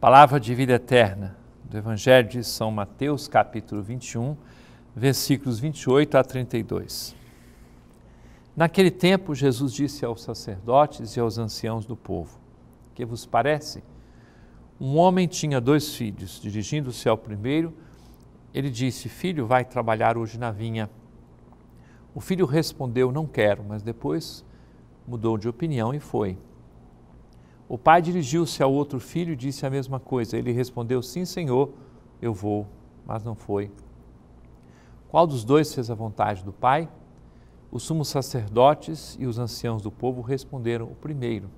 Palavra de vida eterna do Evangelho de São Mateus, capítulo 21, versículos 28 a 32. Naquele tempo, Jesus disse aos sacerdotes e aos anciãos do povo: Que vos parece? Um homem tinha dois filhos. Dirigindo-se ao primeiro, ele disse: Filho, vai trabalhar hoje na vinha. O filho respondeu: Não quero, mas depois mudou de opinião e foi. O pai dirigiu-se ao outro filho e disse a mesma coisa. Ele respondeu: Sim, senhor, eu vou, mas não foi. Qual dos dois fez a vontade do pai? Os sumos sacerdotes e os anciãos do povo responderam: O primeiro.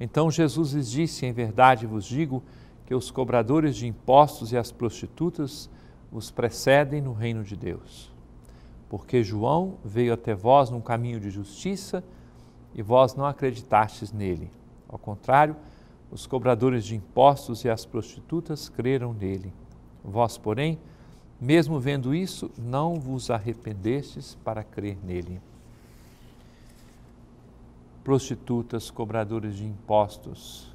Então Jesus lhes disse: Em verdade vos digo que os cobradores de impostos e as prostitutas vos precedem no reino de Deus. Porque João veio até vós num caminho de justiça e vós não acreditastes nele. Ao contrário, os cobradores de impostos e as prostitutas creram nele. Vós, porém, mesmo vendo isso, não vos arrependestes para crer nele. Prostitutas, cobradores de impostos,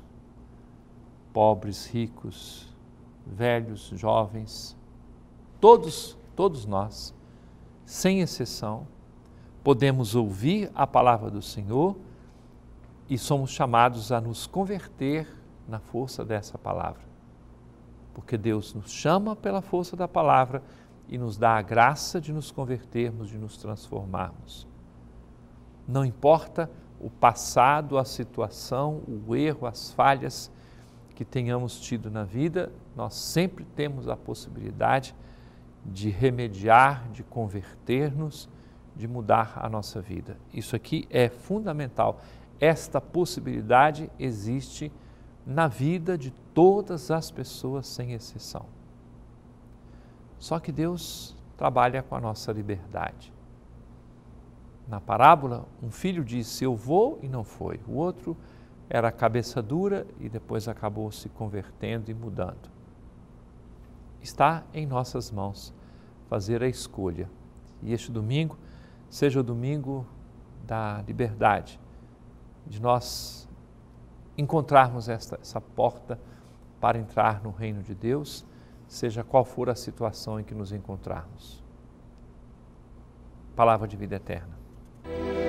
pobres, ricos, velhos, jovens, todos, todos nós, sem exceção, podemos ouvir a palavra do Senhor e somos chamados a nos converter na força dessa palavra. Porque Deus nos chama pela força da palavra e nos dá a graça de nos convertermos, de nos transformarmos. Não importa o passado, a situação, o erro, as falhas que tenhamos tido na vida, nós sempre temos a possibilidade de remediar, de converter-nos, de mudar a nossa vida. Isso aqui é fundamental, esta possibilidade existe na vida de todas as pessoas, sem exceção. Só que Deus trabalha com a nossa liberdade. Na parábola, um filho disse: Eu vou e não foi. O outro era cabeça dura e depois acabou se convertendo e mudando. Está em nossas mãos fazer a escolha. E este domingo seja o domingo da liberdade de nós encontrarmos esta, essa porta para entrar no reino de Deus, seja qual for a situação em que nos encontrarmos. Palavra de vida eterna.